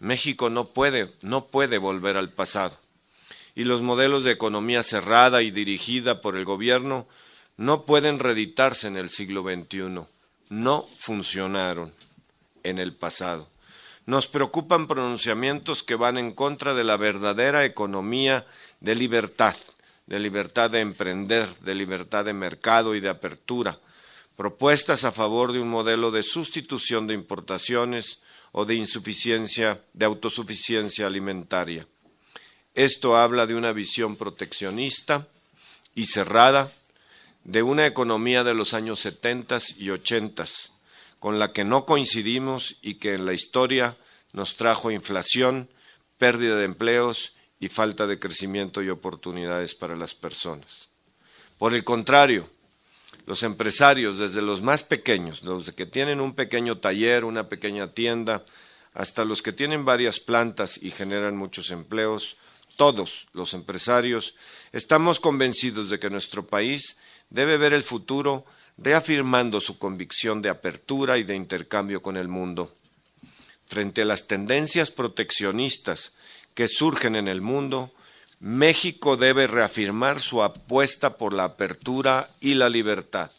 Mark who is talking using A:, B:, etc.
A: México no puede, no puede volver al pasado. Y los modelos de economía cerrada y dirigida por el gobierno no pueden reeditarse en el siglo XXI. No funcionaron en el pasado. Nos preocupan pronunciamientos que van en contra de la verdadera economía de libertad, de libertad de emprender, de libertad de mercado y de apertura, propuestas a favor de un modelo de sustitución de importaciones o de insuficiencia, de autosuficiencia alimentaria. Esto habla de una visión proteccionista y cerrada de una economía de los años 70 y 80, con la que no coincidimos y que en la historia nos trajo inflación, pérdida de empleos y falta de crecimiento y oportunidades para las personas. Por el contrario, los empresarios, desde los más pequeños, los que tienen un pequeño taller, una pequeña tienda, hasta los que tienen varias plantas y generan muchos empleos, todos los empresarios, estamos convencidos de que nuestro país debe ver el futuro reafirmando su convicción de apertura y de intercambio con el mundo. Frente a las tendencias proteccionistas que surgen en el mundo, México debe reafirmar su apuesta por la apertura y la libertad.